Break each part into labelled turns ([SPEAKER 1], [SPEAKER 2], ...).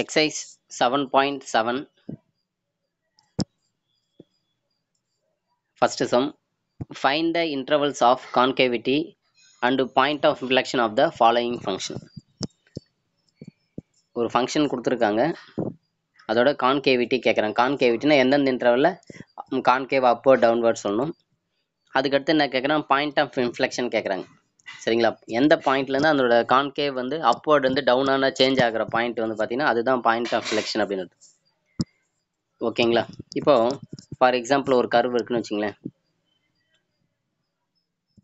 [SPEAKER 1] exercise seven point seven first sum find the intervals of concavity and point of inflection of the following function ஒரு function கொடுத்துருக்காங்க அதோட concavity கேட்குறாங்க கான்கேவிட்டினா எந்தெந்த இன்டர்வலில் concave அப்போ downward சொல்லணும் அதுக்கடுத்து என்ன கேட்குறாங்க பாயிண்ட் ஆஃப் இன்ஃப்ளெக்ஷன் கேட்குறாங்க சரிங்களா எந்த பாயிண்ட்லேருந்து அதோட கான்கேவ் வந்து அப்வர்ட் வந்து டவுனான சேஞ்ச் ஆகிற பாயிண்ட் வந்து பார்த்தீங்கன்னா அதுதான் பாயிண்ட் ஆஃப் செலக்ஷன் அப்படின்னு ஓகேங்களா இப்போ ஃபார் எக்ஸாம்பிள் ஒரு கர்வ் இருக்குன்னு வச்சுங்களேன்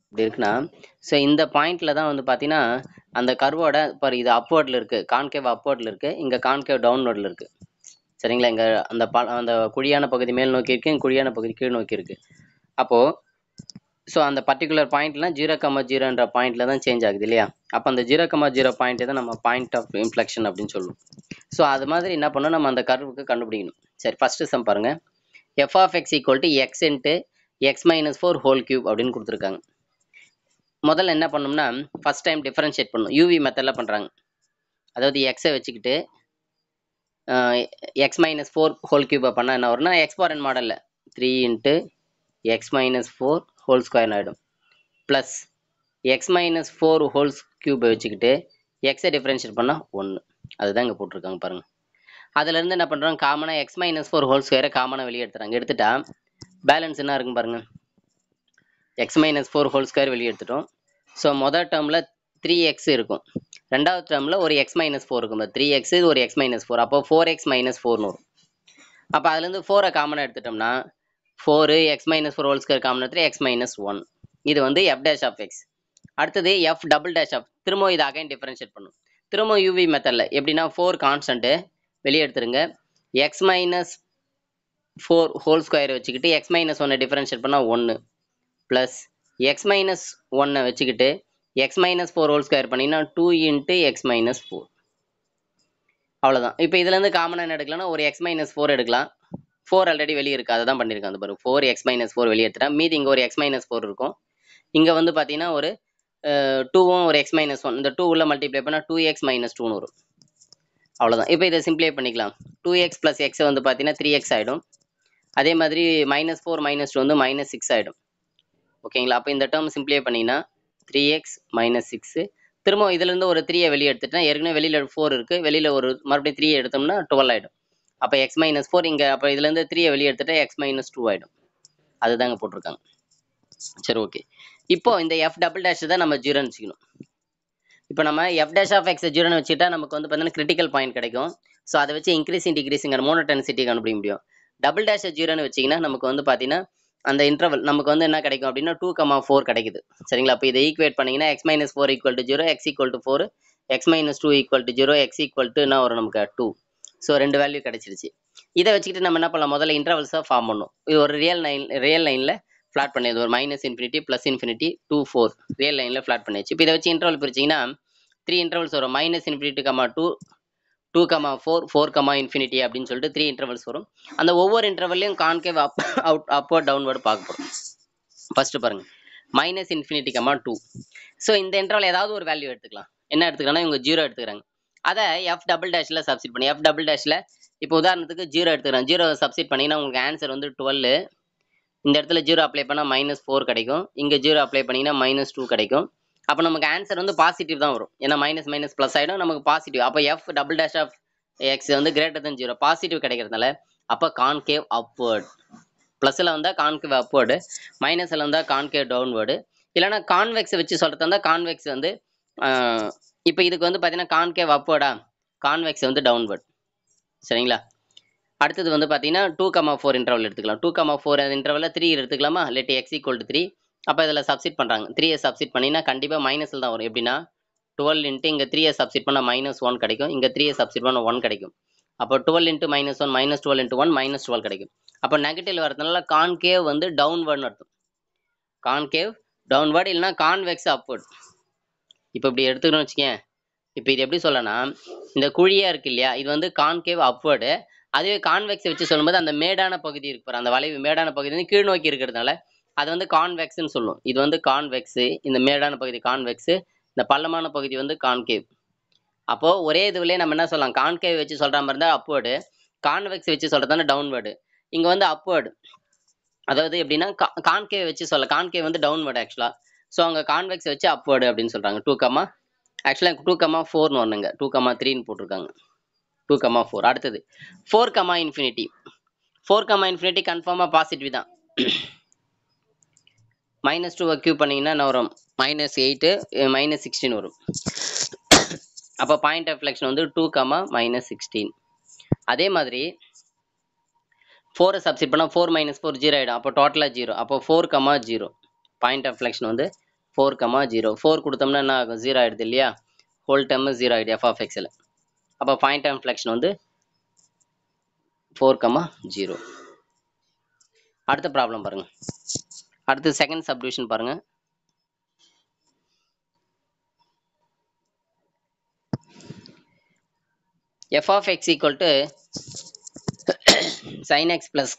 [SPEAKER 1] இப்படி இருக்குன்னா ஸோ இந்த பாயிண்ட்ல தான் வந்து பார்த்தீங்கன்னா அந்த கர்வோட இப்போ இது அப்வர்டில் இருக்கு கான்கேவ் அப்வர்டில் இருக்கு இங்கே கான்கேவ் டவுன்வர்டில் இருக்கு சரிங்களா இங்கே அந்த ப அந்த குழியான பகுதி மேல் நோக்கி இருக்கு குழியான பகுதி கீழ் நோக்கி இருக்கு அப்போது ஸோ அந்த பர்டிகுலர் பாயிண்ட்லாம் ஜீரோ கம்மா ஜீரோன்ற பாயிண்ட்ல தான் சேஞ்ச் ஆகுது இல்லையா அப்போ அந்த ஜீரோ கம்மா ஜீரோ பாயிண்ட் தான் நம்ம பாயிண்ட் ஆஃப் இன்ஃப்ளெக்ஷன் அப்படின்னு சொல்லுவோம் ஸோ அது மாதிரி என்ன பண்ணணும் நம்ம அந்த கருவுக்கு கண்டுபிடிக்கணும் சரி ஃபர்ஸ்ட் சம் பாருங்க F of X equal to X into X minus four whole cube அப்படின்னு கொடுத்துருக்காங்க முதல்ல என்ன பண்ணோம்னா ஃபஸ்ட் டைம் டிஃபரன்ஷியேட் பண்ணணும் யூவி மெத்தடில் பண்ணுறாங்க அதாவது எக்ஸை வச்சுக்கிட்டு எக்ஸ் மைனஸ் ஃபோர் ஹோல் க்யூப்பை பண்ணால் என்ன வரும்னா எக்ஸ்பாரன் மாடலில் three into X minus four whole ஸ்கொயர்னு ஆகிடும் plus X minus four wholes க்யூபை வச்சுக்கிட்டு எக்ஸை டிஃப்ரென்ஷியேட் பண்ணால் ஒன்று அதுதான் இங்கே போட்டிருக்காங்க பாருங்கள் அதுலேருந்து என்ன பண்ணுறோம் காமனாக எக்ஸ் மைனஸ் ஃபோர் ஹோல் ஸ்கொயரை காமனாக வெளியே எடுத்துகிறாங்க எடுத்துட்டா பேலன்ஸ் என்ன இருக்கும் பாருங்கள் X minus four whole square வெளியே எடுத்துட்டோம் ஸோ மொதல் டேர்மில் த்ரீ எக்ஸ் இருக்கும் ரெண்டாவது டேர்மில் ஒரு எக்ஸ் மைனஸ் ஃபோர் இருக்கும் த்ரீ எக்ஸ் ஒரு எக்ஸ் மைனஸ் ஃபோர் அப்போ ஃபோர் எக்ஸ் மைனஸ் ஃபோர்னு வரும் அப்போ அதுலேருந்து ஃபோரை காமனாக எடுத்துட்டோம்னா four X minus four whole square காமனத்தில் எக்ஸ் மைனஸ் ஒன் இது வந்து எஃப் டேஷ் ஆஃப் எக்ஸ் அடுத்தது எஃப் டபுள் டேஷ் ஆஃப் திரும்பவும் இது அகைன் டிஃபரன்ஷியேட் பண்ணும் திரும்ப யூவி மெத்தடில் எப்படின்னா ஃபோர் கான்ஸ்டன்ட்டு வெளியே எடுத்துருங்க X minus four whole square வச்சுக்கிட்டு எக்ஸ் மைனஸ் ஒன்னை டிஃப்ரென்ஷியேட் பண்ணால் ஒன்று ப்ளஸ் எக்ஸ் மைனஸ் ஒன்னை வச்சுக்கிட்டு X minus four whole square பண்ணிங்கன்னா two into X minus four அவ்வளோதான் இப்போ இதுலேருந்து காமனாக எடுக்கலாம்னா ஒரு எக்ஸ் மைனஸ் ஃபோர் எடுக்கலாம் ஃபோர் ஆல்ரெடி வெளியே இருக்குது அதை தான் பண்ணியிருக்காங்க அந்த பாருங்க ஃபோர் எக்ஸ் மைனஸ் ஃபோர் வெளியே எடுத்துட்டா மீதி இங்கே ஒரு எக்ஸ் மைனஸ் ஃபோர் இருக்கும் இங்கே வந்து பார்த்தீங்கன்னா ஒரு டூவும் ஒரு எக்ஸ் மைனஸ் ஒன் இந்த டூ உள்ள மல்டிப்ளை பண்ணால் டூ எக்ஸ் மைனஸ் டூன்னு வரும் அவ்வளோதான் இப்போ இதை சிம்ப்ளை பண்ணிக்கலாம் டூ எக்ஸ் ப்ளஸ் எக்ஸ் வந்து பார்த்தீங்கன்னா த்ரீ எக்ஸ் ஆகிடும் அதே மாதிரி மைனஸ் ஃபோர் மைனஸ் டூ வந்து மைனஸ் சிக்ஸ் ஆகிடும் ஓகேங்களா அப்போ இந்த டேர்ம் சிம்பிளே பண்ணிங்கன்னா த்ரீ எக்ஸ் மைனஸ் சிக்ஸு திரும்ப இதுலேருந்து ஒரு த்ரீயை வெளியே எடுத்துட்டேன் ஏற்கனவே வெளியில் ஃபோர் இருக்குது வெளியில் ஒரு மறுபடியும் த்ரீ எடுத்தோம்னா டுவெல் ஆகிடும் அப்போ எக்ஸ் மைனஸ் ஃபோர் இங்கே அப்போ இருந்து த்ரீ வெளியே எடுத்துட்டு எக்ஸ் மைனஸ் டூ ஆயிடும் அதுதாங்க போட்டிருக்காங்க சரி ஓகே இப்போ இந்த எஃப் டபுள் டேஷ் தான் நம்ம ஜீரோ வச்சுக்கணும் இப்போ நம்ம F dash of X zero வச்சுட்டா நமக்கு வந்து பார்த்தீங்கன்னா கிரிட்டிக்கல் பாயிண்ட் கிடைக்கும் ஸோ அதை வச்சு இன்க்ரீஸிங் டிக்ரீஸிங்கிற மூணு டென்சிட்டி கண்டுபிடிக்க முடியும் டபுள் டேஷ் ஜீரோன்னு வச்சிங்கன்னா நமக்கு வந்து பாத்தீங்கன்னா அந்த இன்டர்வல் நமக்கு வந்து என்ன கிடைக்கும் அப்படின்னா டூ கமா ஃபோர் கிடைக்குது சரிங்களா அப்போ இதை ஈக்குவேட் பண்ணீங்கன்னா X minus four equal to zero X equal to four X minus two equal to zero X equal to என்ன வரும் நமக்கு டூ ஸோ ரெண்டு வேல்யூ கிடைச்சிருச்சு இதை வச்சுக்கிட்டு நம்ம என்ன பண்ணலாம் முதல்ல இன்டர்வல்ஸாக ஃபார்ம் பண்ணும் இது ஒரு ரியல் லைன் ரியல் லைனில் ஃப்ளாட் பண்ணியது ஒரு minus infinity plus infinity two four real லைனில் ஃப்ளாட் பண்ணியாச்சு இப்போ இதை வச்சு இன்டர்வல் பிரிச்சிங்கன்னா த்ரீ இன்டர்வல்ஸ் வரும் minus infinity comma two two comma four four comma infinity அப்படின்னு சொல்லிட்டு த்ரீ இன்டர்வல்ஸ் வரும் அந்த ஒவ்வொரு இன்டர்வல்லையும் concave up out upward downward பார்க்க போகிறோம் ஃபஸ்ட்டு பாருங்கள் minus infinity comma two so இந்த இன்டர்வல் ஏதாவது ஒரு வேல்யூ எடுத்துக்கலாம் என்ன எடுத்துக்கலாம் இவங்க ஜீரோ எடுத்துக்கிறாங்க அதை எஃப் டபுள் டேஷில் சப்ஸ்டிட் பண்ணி எஃப் டபுள் டேஷில் இப்போ உதாரணத்துக்கு ஜீரோ எடுத்துக்கிறேன் ஜீரோ சப்ஸ்டிட் பண்ணிங்கன்னா உங்களுக்கு ஆன்சர் வந்து டுவெல் இந்த இடத்துல ஜீரோ அப்ளை பண்ணால் மைனஸ் ஃபோர் கிடைக்கும் இங்கே ஜீரோ அப்ளை பண்ணிங்கன்னா மைனஸ் டூ கிடைக்கும் அப்போ நமக்கு ஆன்சர் வந்து பாசிட்டிவ் தான் வரும் ஏன்னா மைனஸ் மைனஸ் ப்ளஸ் ஆகிடும் நமக்கு பாசிட்டிவ் அப்போ F double dash of X வந்து கிரேட்டர் தன் ஜீரோ பாசிட்டிவ் கிடைக்கிறதுனால அப்போ கான்கேவ் அப்வேர்டு ப்ளஸில் வந்தால் கான்கேவ் அப்வேர்டு மைனஸில் வந்தால் கான்கேவ் டவுன்வேர்டு இல்லைனா கான்வெக்ஸ் வச்சு சொல்கிறது இருந்தால் கான்வெக்ஸ் வந்து இப்போ இதுக்கு வந்து பார்த்தீங்கன்னா கான்கேவ் அப்வேர்டா கான்வெக்ஸ் வந்து டவுன்வேர்ட் சரிங்களா அடுத்தது வந்து பார்த்தீங்கன்னா டூ கமா ஃபோர் இன்டர்வல் எடுத்துக்கலாம் டூ கமா ஃபோர் இன்டர்வலில் த்ரீ எடுத்துக்கலாமா let X equal to three அப்போ இதில் சப்சிட் பண்ணுறாங்க த்ரீயை சப்சிட் பண்ணினா கண்டிப்பாக மைனஸில் தான் வரும் எப்படின்னா டுவெல் இன்ட்டு இங்கே த்ரீயை சப்சிட் பண்ணால் மைனஸ் ஒன் கிடைக்கும் இங்கே த்ரீயை சப்சிட் பண்ணால் ஒன் கிடைக்கும் அப்போ twelve into minus one minus twelve into one minus twelve கிடைக்கும் அப்போ நெகட்டிவ் வரதுனால கான்கேவ் வந்து டவுன்வர்ட்னு அர்த்தம் கான்கேவ் டவுன்வேர்டு இல்லைனா கான்வெக்ஸ் அப்வேர்ட் இப்போ இப்படி எடுத்துக்கணும்னு வச்சுக்கேன் இப்போ இது எப்படி சொல்லனா இந்த குழியா இருக்கு இல்லையா இது வந்து கான்கேவ் அப்வர்டு அதுவே கான்வெக்ஸ் வச்சு சொல்லும்போது அந்த மேடான பகுதி இருக்கு பாரு அந்த வளைவு மேடான பகுதி வந்து கீழ் நோக்கி இருக்கிறதுனால அது வந்து கான்வெக்ஸ்ன்னு சொல்லும் இது வந்து கான்வெக்ஸ் இந்த மேடான பகுதி கான்வெக்ஸ் இந்த பள்ளமான பகுதி வந்து கான்கேவ் அப்போ ஒரே இதுவிலே நம்ம என்ன சொல்லலாம் கான்கேவ் வச்சு சொல்ற மாதிரி இருந்தால் அப்வேர்டு கான்வெக்ஸ் வச்சு சொல்றதான டவுன்வேர்டு இங்க வந்து அப்வேர்டு அதாவது எப்படின்னா கான்கேவ் வச்சு சொல்ல கான்கேவ் வந்து டவுன்வேர்டு ஆக்சுவலா ஸோ அங்கே கான்வெக்ஸ் வச்சு அப்வேர்டு அப்படின்னு சொல்கிறாங்க டூ கமா ஆக்சுவலாக டூ கமா ஃபோர்னு ஒன்றுங்க டூ கமா த்ரீன்னு போட்டிருக்காங்க டூ கமா ஃபோர் அடுத்தது four comma infinity four comma infinity கன்ஃபார்மாக பாசிட்டிவ் தான் மைனஸ் டூ கியூ பண்ணிங்கன்னா என்ன வரும் மைனஸ் எயிட்டு மைனஸ் சிக்ஸ்டீன் வரும் அப்போ பாயிண்ட் ஆஃப் லெக்ஷன் வந்து டூ கமா மைனஸ் சிக்ஸ்டீன் அதே மாதிரி ஃபோரை சப்ஸ்டிட் பண்ணால் ஃபோர் மைனஸ் ஃபோர் ஜீரோ ஆகிடும் அப்போ டோட்டலாக ஜீரோ அப்போ four comma zero point of flexion வந்து ஃபோர் கமா ஜீரோ ஃபோர் கொடுத்தோம்னா என்ன ஆகும் ஜீரோ ஆகிடுது இல்லையா ஹோல் டேர்மு ஜீரோ ஆகிடு எஃப் ஆஃப் எக்ஸில் அப்போ பாயிண்ட் ஆஃப் ஃபிளக்ஷன் வந்து ஃபோர் கமா ஜீரோ அடுத்த ப்ராப்ளம் பாருங்கள் அடுத்து செகண்ட் சப்டிவிஷன் பாருங்கள் f of X equal to sine x plus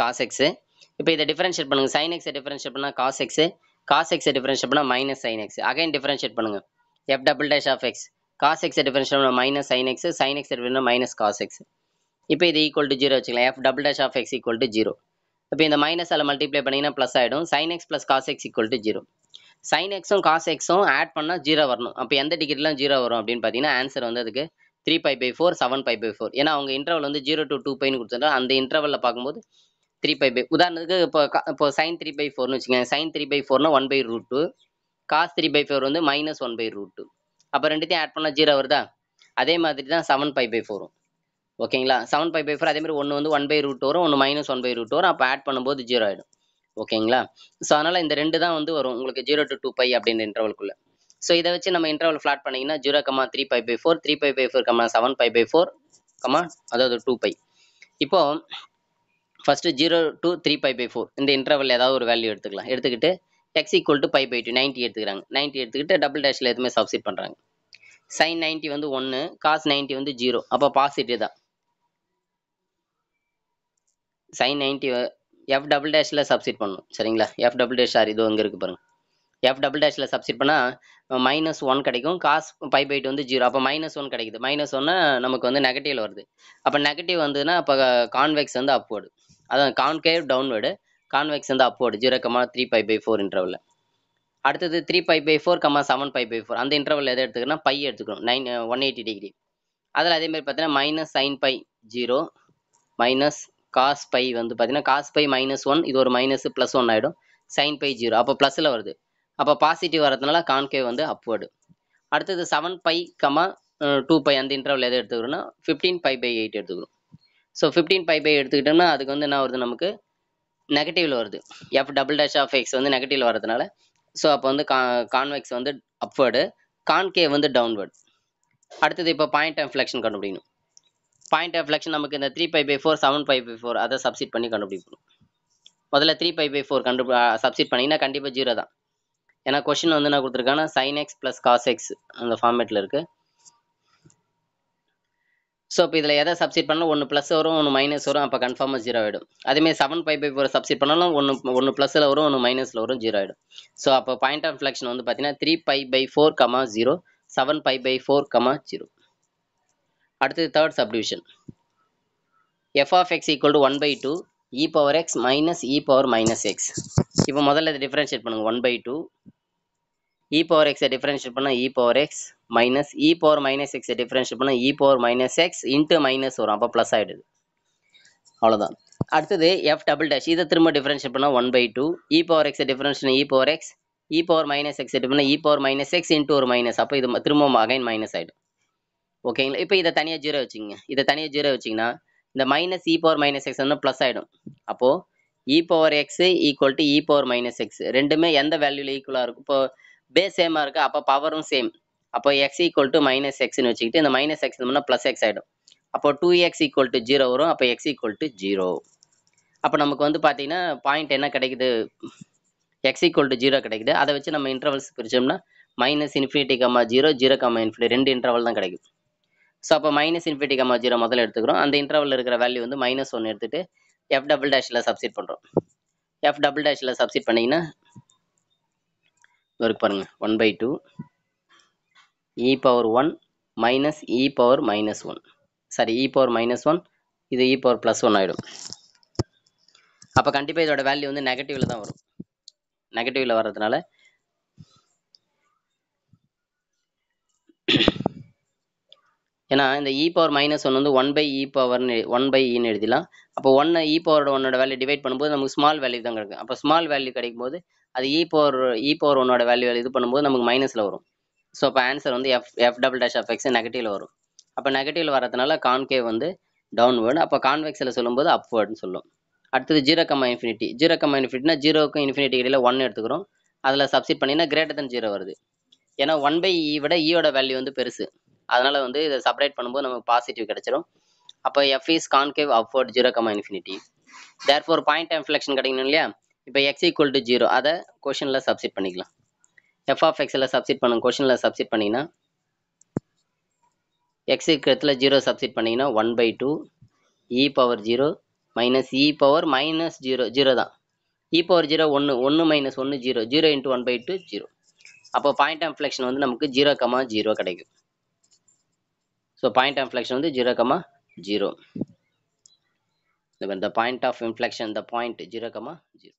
[SPEAKER 1] cos x இப்போ இதை டிஃபரன்ஷியேட் பண்ணுங்க சைன் எக்ஸை டிஃபரன்ஷியேட் பண்ணால் காஸ் எக்ஸ் காஸ் எக்ஸை டிஃபரன்ஷியேட் பண்ணால் minus sine X again differentiate பண்ணுங்க f double dash of x cos எக்ஸை டிஃபரன்ஷியேட் பண்ணால் minus sine x sine x டிஃபரன் மைனஸ் காஸ் எக்ஸ் இப்போ இது ஈக்குவல் டு ஜீரோ வச்சுக்கலாம் f double dash of X equal to zero இப்போ இந்த அதில் மல்டிப்ளை பண்ணிங்கன்னா ப்ளஸ் ஆகிடும் sine x plus cos x equal to zero sine எக்ஸும் காஸ் எக்ஸும் ஆட் பண்ணால் ஜீரோ வரணும் அப்போ எந்த டிகிரிலாம் ஜீரோ வரும் அப்படின்னு பார்த்தீங்கன்னா ஆன்சர் வந்து அதுக்கு three pi by four seven pi by four ஏன்னா அவங்க இன்டர்வல் வந்து ஜீரோ டு டூ பைன்னு கொடுத்துருந்தா அந்த இன்டர்வலில் பார்க்கும்போது த்ரீ பை பை உதாரணத்துக்கு இப்போ இப்போ சைன் த்ரீ பை ஃபோர்னு வச்சுக்கோங்க சைன் த்ரீ பை ஃபோர்னா one by root two cos three pi four வந்து minus one by root two அப்போ ரெண்டுத்தையும் ஆட் பண்ணால் ஜீரோ வருதா அதே மாதிரி தான் செவன் பை பை ஃபோரும் ஓகேங்களா செவன் பை பை ஃபோர் அதே மாதிரி ஒன்று வந்து ஒன் பை ரூட் வரும் ஒன்று மைனஸ் ஒன் பை ரூட் வரும் அப்போ ஆட் பண்ணும்போது ஜீரோ ஆகிடும் ஓகேங்களா ஸோ அதனால் இந்த ரெண்டு தான் வந்து வரும் உங்களுக்கு ஜீரோ டு டூ பை அப்படின்ற இன்டர்வல்குள்ளே ஸோ இதை வச்சு நம்ம இன்டர்வல் ஃபிளாட் பண்ணிங்கன்னா zero comma three pi by four three pi by four comma seven pi by four comma அதாவது டூ பை இப்போது first zero to three pi by four இந்த interval ஏதாவது ஒரு வேல்யூ எடுத்துக்கலாம் எடுத்துக்கிட்டு x equal to pi by two ninety எடுத்துக்கிறாங்க ninety எடுத்துக்கிட்டு double டேஷில் எதுவுமே சப்சிட் பண்ணுறாங்க சைன் நைன்ட்டி வந்து ஒன்று காஸ் நைன்ட்டி வந்து ஜீரோ அப்போ பாசிட்டிவ் தான் சைன் நைன்டி எஃப் டபுள் டேஷில் சப்சிட் பண்ணணும் சரிங்களா எஃப் டபுள் டேஷ் சார் இதுவும் இங்கே இருக்குது பாருங்கள் எஃப் டபுள் டேஷில் சப்சிட் பண்ணால் மைனஸ் ஒன் கிடைக்கும் காஸ் பை பை டூ வந்து ஜீரோ அப்போ மைனஸ் ஒன் கிடைக்குது மைனஸ் ஒன்று நமக்கு வந்து நெகட்டிவில் வருது அப்போ நெகட்டிவ் வந்ததுன்னா அப்போ கான்வெக்ஸ் வந்து அப்வர்டு அதான் கான்கேவ் டவுன்வேர்டு கான்வெக்ஸ் வந்து upward zero comma three pi by four interval அடுத்தது three pi by four comma seven pi by four அந்த இன்டர்வல் எதை எடுத்துக்கணும் பை எடுத்துக்கணும் நைன் ஒன் எயிட்டி டிகிரி அதில் அதேமாதிரி பார்த்தீங்கன்னா minus sine pi zero minus cos pi வந்து பார்த்தீங்கன்னா காஸ் பை மைனஸ் ஒன் இது ஒரு மைனஸ் ப்ளஸ் ஒன் ஆகிடும் சைன் பை ஜீரோ அப்போ ப்ளஸில் வருது அப்போ பாசிட்டிவ் வரதுனால கான்கேவ் வந்து அப்வேர்டு அடுத்தது seven pi comma two pi அந்த இன்டர்வல் எதை எடுத்துக்கணும்னா ஃபிஃப்டீன் பை பை எயிட் எடுத்துக்கணும் ஸோ ஃபிஃப்டீன் பை பை எடுத்துக்கிட்டோம்னா அதுக்கு வந்து என்ன வருது நமக்கு நெகட்டிவில் வருது f double dash of X வந்து நெகட்டிவில் வரதுனால ஸோ அப்போ வந்து கா கான்வெக்ஸ் வந்து அப்வேர்டு கான்கே வந்து டவுன்வேர்டு அடுத்தது இப்போ பாயிண்ட் ஆஃப் ஃப்ளெக்ஷன் கண்டுபிடிக்கணும் பாயிண்ட் ஆஃப் ஃப்ளெக்ஷன் நமக்கு இந்த three pi by four seven pi by four அதை சப்சிட் பண்ணி கண்டுபிடிக்கணும் முதல்ல த்ரீ பை பை ஃபோர் கண்டு சப்சிட் பண்ணிங்கன்னா கண்டிப்பாக ஜீரோ தான் ஏன்னா கொஷின் வந்து என்ன கொடுத்துருக்கேன்னா sine x plus cos x அந்த ஃபார்மேட்டில் இருக்குது ஸோ இப்போ இதில் எதை சப்சிட் பண்ணாலும் ஒன்று ப்ளஸ் வரும் ஒன்று மைனஸ் வரும் அப்போ கன்ஃபார்மாக ஜீரோ ஆகிடும் அதேமாதிரி seven pi by four substitute பண்ணாலும் ஒன்று ஒன்று ப்ளஸில் வரும் ஒன்று மைனஸில் வரும் ஜீரோ ஆகிடும் ஸோ அப்போ பாயிண்ட் ஆஃப் ஃபிளக்ஷன் வந்து பார்த்தீங்கன்னா three pi by four comma zero seven pi by four comma zero அடுத்தது third subdivision f of X equal to one by two e power x minus e power minus x இப்போ முதல்ல இதை differentiate பண்ணுங்கள் one by two e power x differentiate பண்ணா e power x minus e power minus x differentiate பண்ணா e power minus x into minus வரும் அப்போ plus ஆயிடுது அவ்வளோதான் அடுத்தது எஃப் டபுள் டேஷ் இதை திரும்ப டிஃபரன்ஷியேட் பண்ணால் one by two e power எக்ஸை differentiate e power x e power minus x பண்ணா e power minus x into ஒரு மைனஸ் அப்போ இது திரும்பவும் அகைன் மைனஸ் ஆயிடு ஓகேங்களா இப்போ இதை தனியாக ஜீரோ வச்சுங்க இதை தனியாக ஜீரோ வச்சிங்கன்னா இந்த minus e power minus x வந்து ப்ளஸ் ஆகிடும் அப்போது e power x equal to e power minus x ரெண்டுமே எந்த வேல்யூவில் ஈக்குவலாக இருக்கும் இப்போ பேஸ் சேமாக இருக்குது அப்போ பவரும் சேம் அப்போ எக்ஸ் ஈக்குவல் டு மைனஸ் எக்ஸ்னு வச்சுக்கிட்டு இந்த மைனஸ் எக்ஸ் பண்ணால் ப்ளஸ் எக்ஸ் ஆகிடும் அப்போ two x equal to zero வரும் அப்போ எக்ஸ் ஈக்குவல் டு ஜீரோ அப்போ நமக்கு வந்து பார்த்தீங்கன்னா பாயிண்ட் என்ன கிடைக்குது எக்ஸ் ஈக்குவல் டு ஜீரோ கிடைக்குது அதை வச்சு நம்ம இன்டர்வல்ஸ் பிரித்தோம்னா minus infinity comma zero zero comma infinity ரெண்டு இன்டர்வல் தான் கிடைக்கும் ஸோ அப்போ மைனஸ் இன்ஃபினிட்டி கம்மா ஜீரோ முதல்ல எடுத்துக்கிறோம் அந்த இன்டர்வலில் இருக்கிற வேல்யூ வந்து மைனஸ் ஒன்று எடுத்துகிட்டு எஃப் டபுள் டேஷில் சப்சிட் பண்ணுறோம் எஃப் டபுள் டேஷில் சப்சிட் பண்ணிங்கன்னா இருக்கு பாருங்கள் one by two e power one minus e power minus one sorry e power minus one இது e e power plus one ஆகிடும் அப்போ கண்டிப்பாக இதோட வேல்யூ வந்து நெகட்டிவில் தான் வரும் நெகட்டிவில் வர்றதுனால ஏன்னா இந்த இ பவர் மைனஸ் ஒன் வந்து ஒன் பை இ பவர்னு ஒன் பை இன்னு எழுதிடலாம் அப்போ ஒன்னை இ பவரோட ஒன்னோட வேல்யூ டிவைட் பண்ணும்போது நமக்கு ஸ்மால் வேல்யூ தான் கிடைக்கும் அப்போ ஸ்மால் வேல்யூ கிடைக்கும் போது அது இ பவர் இ பவர் ஒன்னோட வேல்யூ இது பண்ணும்போது நமக்கு மைனஸில் வரும் ஸோ அப்போ ஆன்சர் வந்து f f double dash f x நெகட்டிவில் வரும் அப்போ நெகட்டிவ் வரதுனால கான்கேவ் வந்து டவுன்வேர்டு அப்போ கான்வெக்ஸில் சொல்லும்போது அப்வேர்டுன்னு சொல்லும் அடுத்தது zero comma infinity zero comma இன்ஃபினிட்டினா ஜீரோக்கும் இன்ஃபினிட்டி இடையில ஒன் எடுத்துக்கிறோம் அதில் சப்சிட் பண்ணினா கிரேட்டர் தன் ஜீரோ வருது ஏன்னா ஒன் பை இ விட இயோட e வேல்யூ வந்து பெருசு அதனால் வந்து இதை செப்பரேட் பண்ணும்போது நமக்கு பாசிட்டிவ் கிடச்சிரும் அப்போ f is concave upward zero comma infinity therefore point of கிடைக்கணும் இல்லையா இப்போ எக்ஸ் ஈக்குவல் டு ஜீரோ அதை கொஷனில் சப்சிட் பண்ணிக்கலாம் எஃப் ஆஃப் எக்ஸில் சப்சிட் பண்ணுங்க கொஷனில் சப்சிட் பண்ணிங்கன்னா எக்ஸ் இருக்கிறதுல ஜீரோ சப்சிட் பண்ணிங்கன்னா one by two e power zero minus e power minus zero zero தான் இ பவர் ஜீரோ ஒன்று ஒன்று மைனஸ் ஒன்று zero zero into one by two zero அப்போ பாயிண்ட் ஆஃப் ஃபிளக்ஷன் வந்து நமக்கு ஜீரோ கமா ஜீரோ கிடைக்கும் ஸோ பாயிண்ட் ஆஃப் ஃபிளக்ஷன் வந்து ஜீரோ கமா ஜீரோ இந்த point of inflection the point zero comma zero